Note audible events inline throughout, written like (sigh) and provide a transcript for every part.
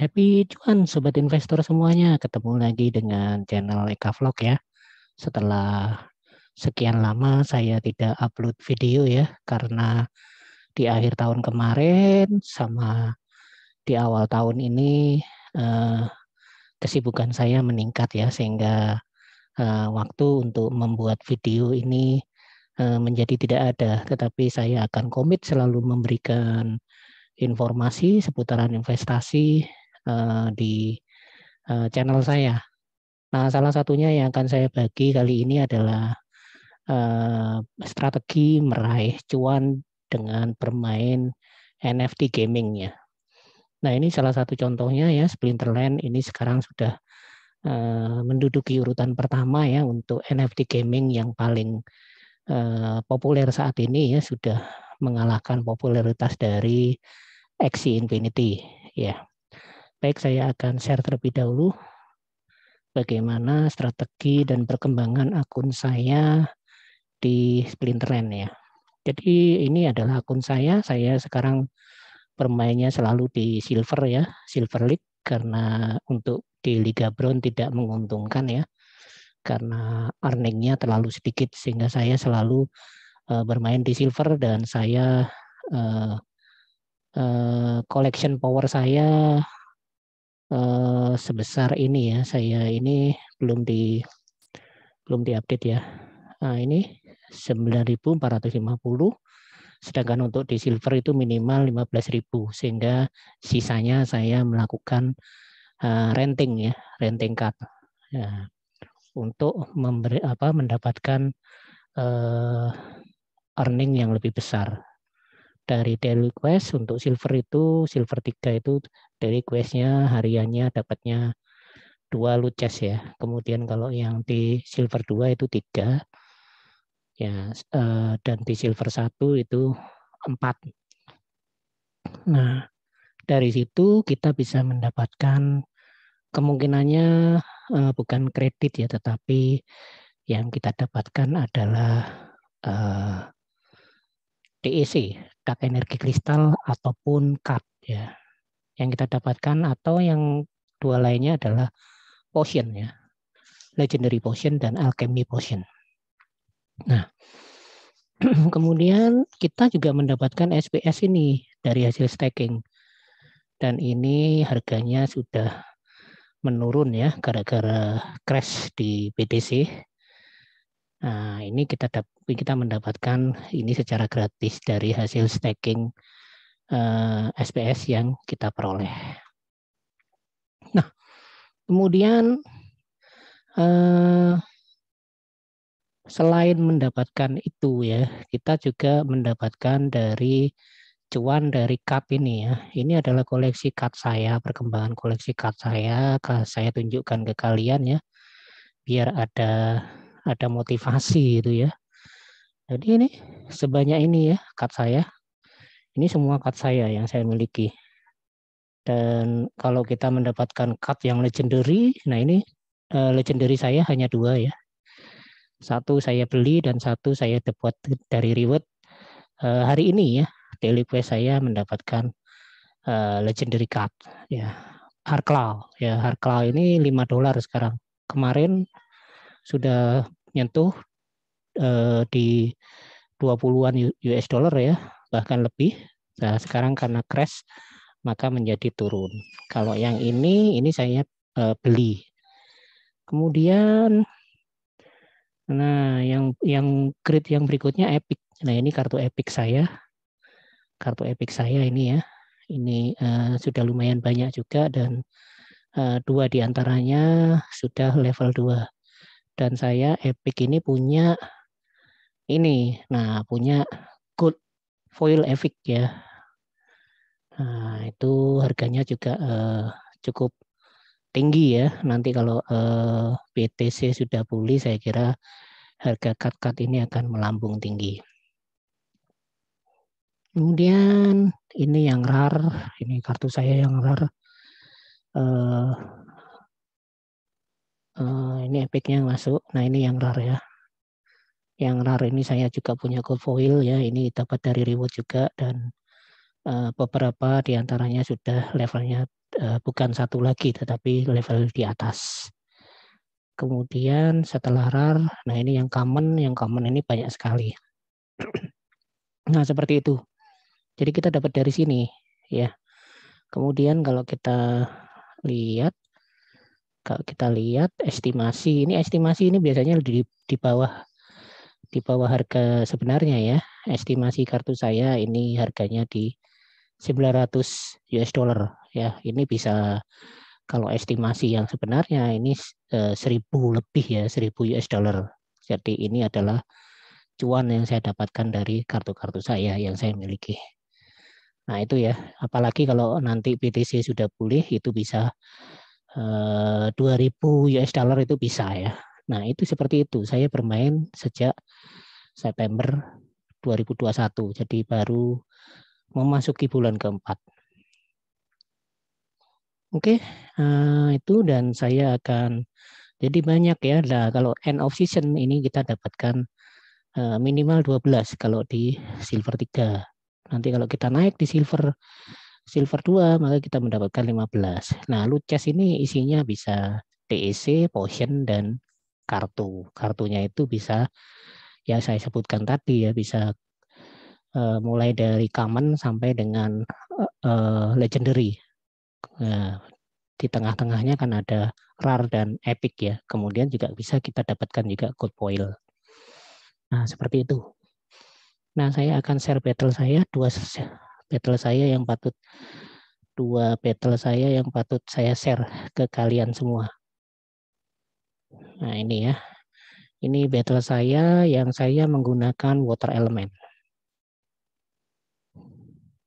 Happy cuan sobat investor semuanya. Ketemu lagi dengan channel Eka Vlog ya. Setelah sekian lama saya tidak upload video ya karena di akhir tahun kemarin sama di awal tahun ini eh, kesibukan saya meningkat ya sehingga eh, waktu untuk membuat video ini eh, menjadi tidak ada. Tetapi saya akan komit selalu memberikan informasi seputaran investasi Eh, di uh, channel saya. Nah, salah satunya yang akan saya bagi kali ini adalah uh, strategi meraih cuan dengan bermain NFT gaming ya. Nah, ini salah satu contohnya ya Splinterland ini sekarang sudah uh, menduduki urutan pertama ya untuk NFT gaming yang paling uh, populer saat ini ya sudah mengalahkan popularitas dari Axie Infinity ya. Baik, saya akan share terlebih dahulu bagaimana strategi dan perkembangan akun saya di Splinterland ya. Jadi ini adalah akun saya, saya sekarang bermainnya selalu di silver ya, silver league karena untuk di Liga Brown tidak menguntungkan ya. Karena earningnya terlalu sedikit sehingga saya selalu uh, bermain di silver dan saya uh, uh, collection power saya Eh, sebesar ini ya. Saya ini belum di belum diupdate ya. Nah, ini 9.450 sedangkan untuk di silver itu minimal 15.000 sehingga sisanya saya melakukan uh, renting ya, renting card. Ya, untuk memberi apa mendapatkan uh, earning yang lebih besar dari daily quest untuk silver itu silver 3 itu daily questnya hariannya dapatnya dua loot ya kemudian kalau yang di silver 2 itu tiga ya eh, dan di silver 1 itu empat nah dari situ kita bisa mendapatkan kemungkinannya eh, bukan kredit ya tetapi yang kita dapatkan adalah eh, DEC, dark energy kristal ataupun card ya. Yang kita dapatkan atau yang dua lainnya adalah potion ya. Legendary potion dan alchemy potion. Nah, (clears throat) kemudian kita juga mendapatkan SPS ini dari hasil staking. Dan ini harganya sudah menurun ya gara-gara crash di BTC Nah, ini kita dapat kita mendapatkan ini secara gratis dari hasil staking eh, SPS yang kita peroleh. Nah, kemudian eh, selain mendapatkan itu ya, kita juga mendapatkan dari cuan dari cup ini ya. Ini adalah koleksi cup saya, perkembangan koleksi cup saya. Saya tunjukkan ke kalian ya, biar ada ada motivasi itu ya. Jadi ini sebanyak ini ya cut saya. Ini semua cut saya yang saya miliki. Dan kalau kita mendapatkan cut yang legendary, nah ini eh, legendary saya hanya dua ya. Satu saya beli dan satu saya dapat dari reward eh, hari ini ya. Daily quest saya mendapatkan eh, legendary cut ya. Harklaw ya Harklaw ini 5 dolar sekarang. Kemarin sudah nyentuh eh, di 20-an US dollar ya, bahkan lebih. Nah, sekarang karena crash maka menjadi turun. Kalau yang ini ini saya eh, beli. Kemudian nah yang yang grid yang berikutnya Epic. Nah, ini kartu Epic saya. Kartu Epic saya ini ya. Ini eh, sudah lumayan banyak juga dan uh, dua diantaranya sudah level 2 dan saya Epic ini punya ini, nah punya good foil Epic ya. Nah, itu harganya juga eh, cukup tinggi ya. Nanti kalau eh, BTC sudah pulih, saya kira harga cut-cut ini akan melambung tinggi. Kemudian ini yang rare, ini kartu saya yang rare. Uh, Uh, ini epicnya yang masuk. Nah ini yang rare ya. Yang rare ini saya juga punya foil ya. Ini dapat dari reward juga dan uh, beberapa diantaranya sudah levelnya uh, bukan satu lagi tetapi level di atas. Kemudian setelah rare, nah ini yang common, yang common ini banyak sekali. (clears throat) nah seperti itu. Jadi kita dapat dari sini ya. Kemudian kalau kita lihat kalau kita lihat estimasi ini estimasi ini biasanya di, di bawah di bawah harga sebenarnya ya. Estimasi kartu saya ini harganya di 900 US dollar ya. Ini bisa kalau estimasi yang sebenarnya ini eh, lebih ya, 1000 US dollar. Jadi ini adalah cuan yang saya dapatkan dari kartu-kartu saya yang saya miliki. Nah, itu ya. Apalagi kalau nanti BTC sudah pulih itu bisa 2000 eh, US dollar itu bisa ya. Nah, itu seperti itu. Saya bermain sejak September 2021. Jadi baru memasuki bulan keempat. Oke, okay, eh, itu dan saya akan jadi banyak ya. Nah, kalau end of season ini kita dapatkan eh, minimal 12 kalau di silver 3. Nanti kalau kita naik di silver silver 2 maka kita mendapatkan 15. Nah, loot chest ini isinya bisa TEC, potion dan kartu. Kartunya itu bisa ya saya sebutkan tadi ya bisa uh, mulai dari common sampai dengan uh, uh, legendary. Nah, di tengah-tengahnya kan ada rare dan epic ya. Kemudian juga bisa kita dapatkan juga gold foil. Nah, seperti itu. Nah, saya akan share battle saya dua Petel saya yang patut dua petel saya yang patut saya share ke kalian semua. Nah, ini ya. Ini battle saya yang saya menggunakan water element.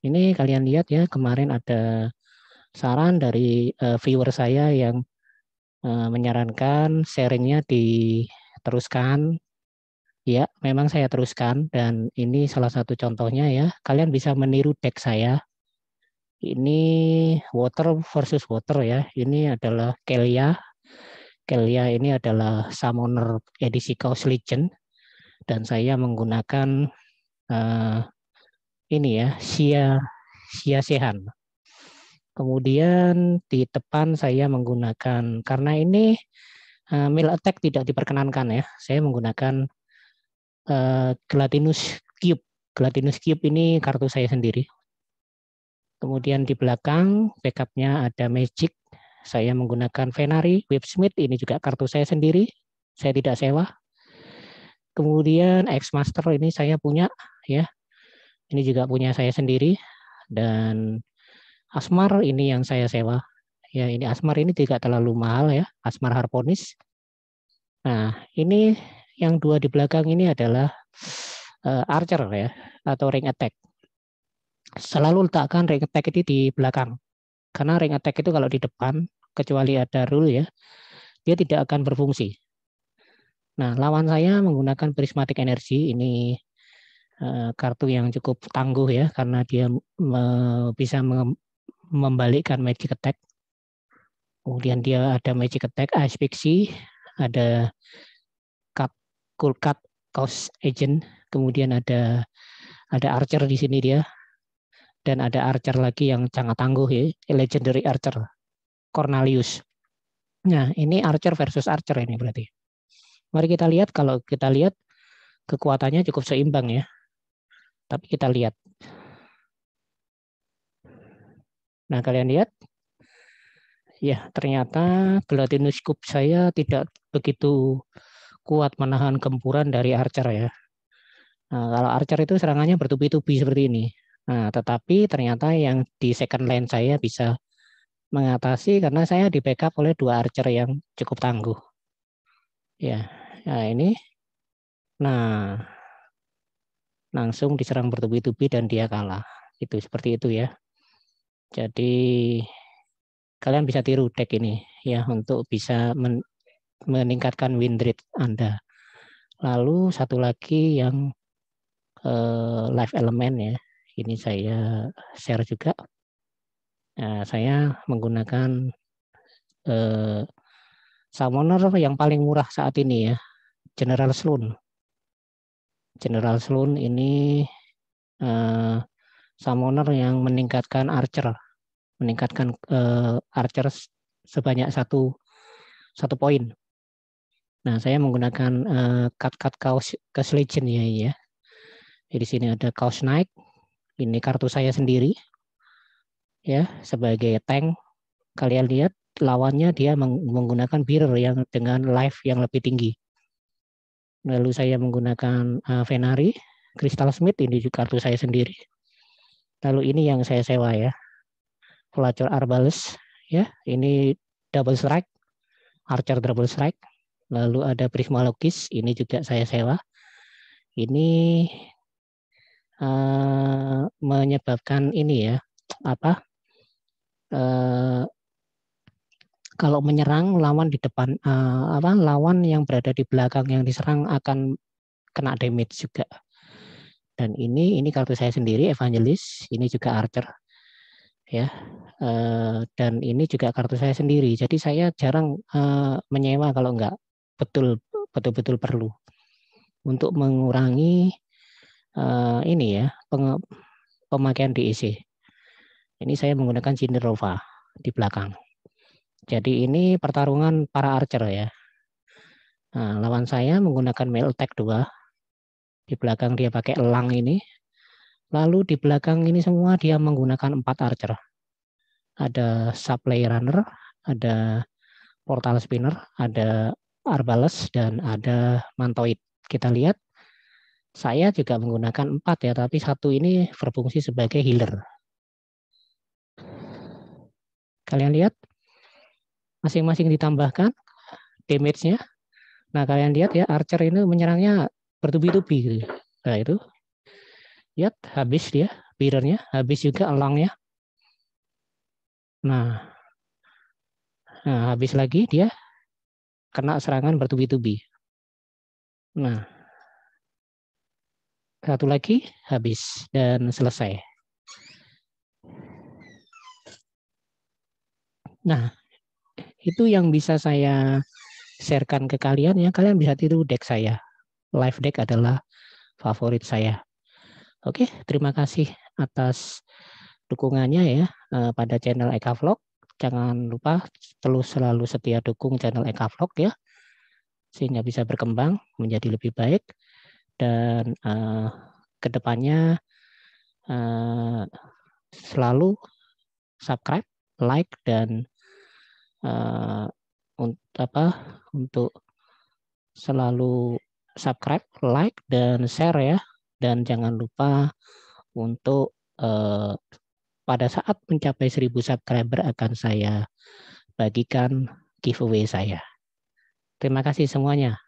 Ini kalian lihat ya, kemarin ada saran dari uh, viewer saya yang uh, menyarankan sharingnya diteruskan Ya, memang saya teruskan dan ini salah satu contohnya ya. Kalian bisa meniru deck saya. Ini water versus water ya. Ini adalah Kelia. Kelia ini adalah summoner edisi Chaos Legend dan saya menggunakan uh, ini ya, Sia Sia Sehan. Kemudian di depan saya menggunakan karena ini uh, attack tidak diperkenankan ya. Saya menggunakan Eh, Gelatinus Cube. Gelatinus Cube ini kartu saya sendiri. Kemudian di belakang backupnya ada Magic. Saya menggunakan Venari, Websmith ini juga kartu saya sendiri. Saya tidak sewa. Kemudian X Master ini saya punya ya. Ini juga punya saya sendiri dan Asmar ini yang saya sewa. Ya, ini Asmar ini tidak terlalu mahal ya, Asmar Harponis. Nah, ini yang dua di belakang ini adalah uh, archer ya atau ring attack. Selalu letakkan ring attack itu di belakang. Karena ring attack itu kalau di depan kecuali ada rule ya, dia tidak akan berfungsi. Nah, lawan saya menggunakan prismatic energy ini eh, kartu yang cukup tangguh ya karena dia me bisa me membalikkan magic attack. Kemudian dia ada magic attack, asphyxie, ada cool cut Cost Agent, kemudian ada ada Archer di sini dia, dan ada Archer lagi yang sangat tangguh ya, legendary Archer, Cornelius. Nah, ini Archer versus Archer ini berarti. Mari kita lihat kalau kita lihat kekuatannya cukup seimbang ya. Tapi kita lihat. Nah, kalian lihat. Ya, ternyata gelatinus cube saya tidak begitu kuat menahan gempuran dari Archer ya. Nah, kalau Archer itu serangannya bertubi-tubi seperti ini. Nah, tetapi ternyata yang di second line saya bisa mengatasi karena saya di backup oleh dua archer yang cukup tangguh. Ya, ya ini. Nah, langsung diserang bertubi-tubi dan dia kalah. Itu seperti itu ya. Jadi kalian bisa tiru deck ini ya untuk bisa men meningkatkan win rate Anda. Lalu satu lagi yang eh, live element ya, ini saya share juga. Nah, saya menggunakan eh, summoner yang paling murah saat ini ya, General Sloan. General Sloan ini eh, summoner yang meningkatkan archer, meningkatkan eh, archer sebanyak satu satu poin Nah, saya menggunakan cut eh, cut-cut kaos legend ya, ya. Jadi sini ada kaos naik. Ini kartu saya sendiri. Ya, sebagai tank. Kalian lihat lawannya dia menggunakan bir yang dengan life yang lebih tinggi. Lalu saya menggunakan uh, Venari, Crystal Smith ini juga kartu saya sendiri. Lalu ini yang saya sewa ya. Pelacur Arbalus ya, ini double strike, Archer double strike Lalu ada prisma logis, ini juga saya sewa. Ini uh, menyebabkan ini ya, apa? Uh, kalau menyerang lawan di depan uh, apa lawan yang berada di belakang yang diserang akan kena damage juga. Dan ini ini kartu saya sendiri Evangelis, ini juga Archer. Ya. Uh, dan ini juga kartu saya sendiri. Jadi saya jarang uh, menyewa kalau enggak betul betul-betul perlu untuk mengurangi uh, ini ya peng, pemakaian DEC. Ini saya menggunakan Cinderova di belakang. Jadi ini pertarungan para archer ya. Nah, lawan saya menggunakan mail attack 2. Di belakang dia pakai elang ini. Lalu di belakang ini semua dia menggunakan empat archer. Ada supply runner, ada portal spinner, ada Arbalas dan ada Mantoid. Kita lihat saya juga menggunakan empat ya, tapi satu ini berfungsi sebagai healer. Kalian lihat masing-masing ditambahkan damage-nya. Nah, kalian lihat ya archer ini menyerangnya bertubi-tubi gitu. Nah, itu. Lihat habis dia birernya, habis juga elangnya. Nah, Nah, habis lagi dia kena serangan bertubi-tubi. Nah, satu lagi habis dan selesai. Nah, itu yang bisa saya sharekan ke kalian ya. Kalian bisa tiru deck saya. Live deck adalah favorit saya. Oke, terima kasih atas dukungannya ya eh, pada channel Eka Vlog. Jangan lupa terus selalu setia dukung channel Eka Vlog ya, sehingga bisa berkembang menjadi lebih baik dan uh, eh, kedepannya uh, eh, selalu subscribe, like dan uh, eh, untuk apa untuk selalu subscribe, like dan share ya dan jangan lupa untuk uh, pada saat mencapai 1000 subscriber akan saya bagikan giveaway saya. Terima kasih semuanya.